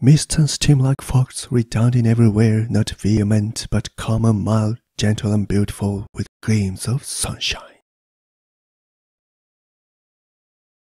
and steam like fogs, redounding everywhere, not vehement but calm and mild, gentle and beautiful, with gleams of sunshine.